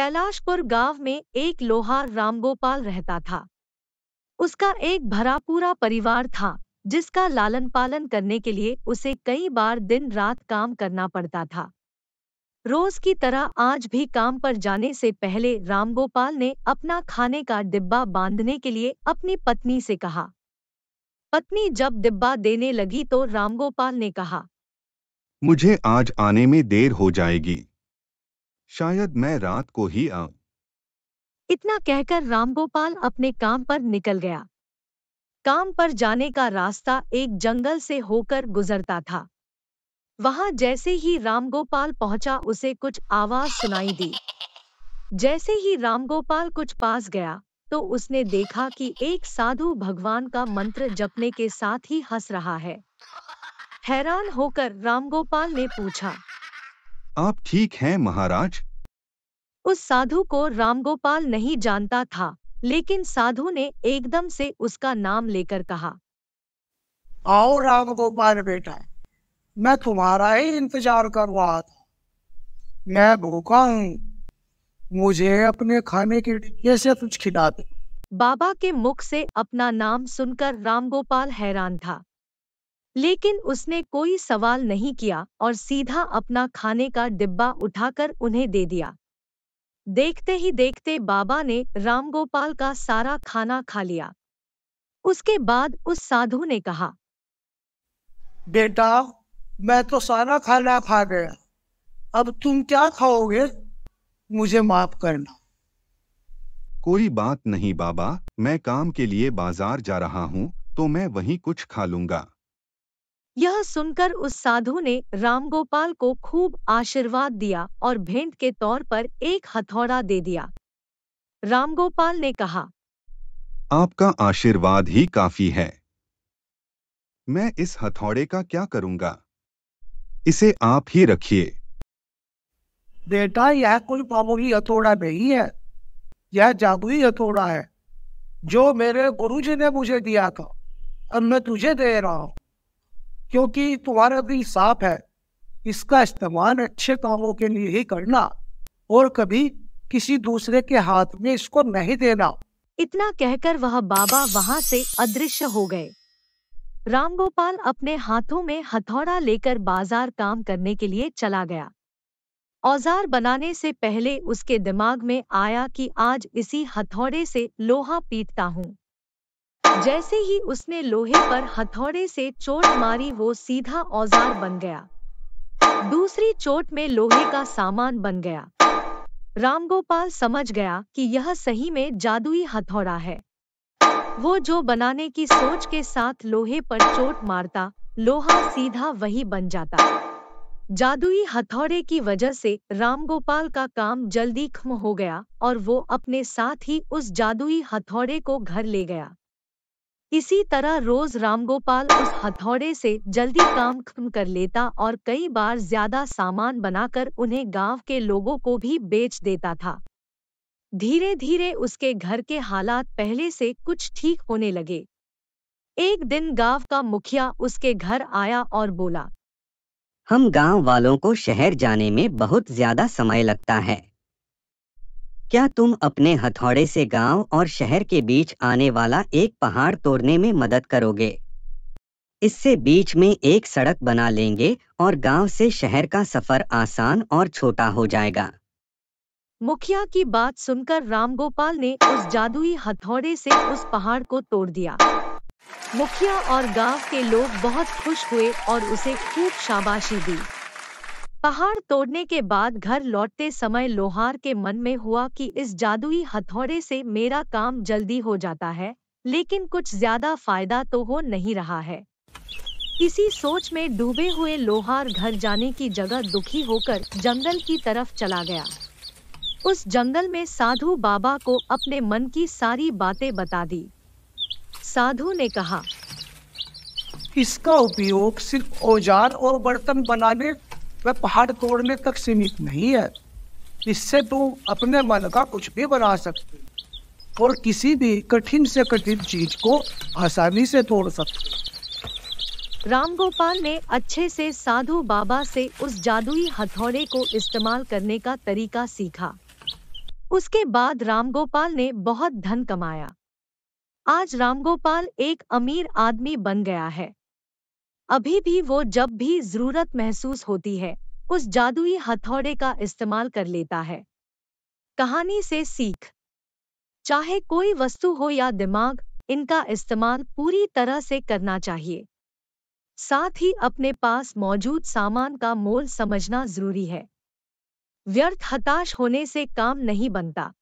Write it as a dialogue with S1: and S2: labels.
S1: कैलाशपुर गांव में एक लोहार रामगोपाल रहता था उसका एक भरा पूरा परिवार था जिसका लालन पालन करने के लिए उसे कई बार दिन रात काम करना पड़ता था रोज की तरह आज भी काम पर जाने से पहले रामगोपाल ने अपना खाने का डिब्बा बांधने के लिए अपनी पत्नी से कहा पत्नी जब डिब्बा देने लगी तो रामगोपाल ने कहा
S2: मुझे आज आने में देर हो जाएगी शायद मैं रात को ही आऊं
S1: इतना कहकर रामगोपाल अपने काम पर निकल गया काम पर जाने का रास्ता एक जंगल से होकर गुजरता था वहां जैसे ही रामगोपाल पहुंचा उसे कुछ आवाज सुनाई दी जैसे ही रामगोपाल कुछ पास गया तो उसने देखा कि एक साधु भगवान का मंत्र जपने के साथ ही हंस रहा है हैरान होकर रामगोपाल ने पूछा
S2: आप ठीक हैं महाराज
S1: उस साधु को रामगोपाल नहीं जानता था लेकिन साधु ने एकदम से उसका
S3: नाम लेकर कहा आओ रामगोपाल बेटा मैं तुम्हारा ही इंतजार कर रहा था मैं भूखा हूँ मुझे अपने खाने के डिब्बे से कुछ खिला दो बाबा के
S1: मुख से अपना नाम सुनकर रामगोपाल हैरान था लेकिन उसने कोई सवाल नहीं किया और सीधा अपना खाने का डिब्बा उठाकर उन्हें दे दिया देखते ही देखते बाबा ने रामगोपाल का सारा खाना खा लिया उसके बाद उस साधु ने कहा
S3: बेटा मैं तो सारा खाना खा गया अब तुम क्या खाओगे मुझे
S2: माफ करना कोई बात नहीं बाबा मैं काम के लिए बाजार जा रहा हूँ तो मैं वहीं कुछ खा लूंगा
S1: यह सुनकर उस साधु ने रामगोपाल को खूब आशीर्वाद दिया और भेंट के तौर पर एक हथौड़ा दे दिया रामगोपाल ने कहा
S2: आपका आशीर्वाद ही काफी है मैं इस हथौड़े का क्या करूंगा इसे आप ही रखिए
S3: बेटा यह कोई मामूली हथौड़ा नहीं है यह जादुई हथौड़ा है जो मेरे गुरुजी ने मुझे दिया था अब मैं तुझे दे रहा हूं क्योंकि तुम्हारा दिल साफ है इसका इस्तेमाल अच्छे कामों के लिए ही करना और कभी किसी दूसरे के हाथ में इसको नहीं देना इतना कहकर वह बाबा वहाँ से
S1: अदृश्य हो गए रामगोपाल अपने हाथों में हथौड़ा लेकर बाजार काम करने के लिए चला गया औजार बनाने से पहले उसके दिमाग में आया कि आज इसी हथौड़े से लोहा पीटता हूँ जैसे ही उसने लोहे पर हथौड़े से चोट मारी वो सीधा औजार बन गया दूसरी चोट में लोहे का सामान बन गया रामगोपाल समझ गया कि यह सही में जादुई हथौड़ा है वो जो बनाने की सोच के साथ लोहे पर चोट मारता लोहा सीधा वही बन जाता जादुई हथौड़े की वजह से रामगोपाल का काम जल्दी खम हो गया और वो अपने साथ ही उस जादुई हथौड़े को घर ले गया इसी तरह रोज रामगोपाल उस हथौड़े से जल्दी काम खत्म कर लेता और कई बार ज्यादा सामान बनाकर उन्हें गांव के लोगों को भी बेच देता था धीरे धीरे उसके घर के हालात पहले से कुछ ठीक होने लगे एक दिन गांव का मुखिया उसके घर आया और बोला
S2: हम गांव वालों को शहर जाने में बहुत ज्यादा समय लगता है क्या तुम अपने हथौड़े से गांव और शहर के बीच आने वाला एक पहाड़ तोड़ने में मदद करोगे इससे बीच में एक सड़क बना लेंगे और गांव से शहर का सफर आसान और छोटा हो जाएगा
S1: मुखिया की बात सुनकर रामगोपाल ने उस जादुई हथौड़े से उस पहाड़ को तोड़ दिया मुखिया और गांव के लोग बहुत खुश हुए और उसे खूब शाबाशी दी पहाड़ तोड़ने के बाद घर लौटते समय लोहार के मन में हुआ कि इस जादुई हथौड़े से मेरा काम जल्दी हो जाता है लेकिन कुछ ज्यादा फायदा तो हो नहीं रहा है इसी सोच में डूबे हुए लोहार घर जाने की जगह दुखी होकर जंगल की तरफ चला गया उस जंगल में साधु बाबा को अपने मन की सारी बातें बता दी साधु ने कहा
S3: इसका उपयोग सिर्फ औजार और बर्तन बनाने वह पहाड़ तोड़ने तक सीमित नहीं है इससे तुम तो अपने मन का कुछ भी बना सकते और किसी भी कठिन से कठिन चीज को आसानी से तोड़ सकते
S1: राम रामगोपाल ने अच्छे से साधु बाबा से उस जादुई हथौड़े को इस्तेमाल करने का तरीका सीखा उसके बाद रामगोपाल ने बहुत धन कमाया आज रामगोपाल एक अमीर आदमी बन गया है अभी भी वो जब भी जरूरत महसूस होती है उस जादुई हथौड़े का इस्तेमाल कर लेता है कहानी से सीख चाहे कोई वस्तु हो या दिमाग इनका इस्तेमाल पूरी तरह से करना चाहिए साथ ही अपने पास मौजूद सामान का मोल समझना जरूरी है व्यर्थ हताश होने से काम नहीं बनता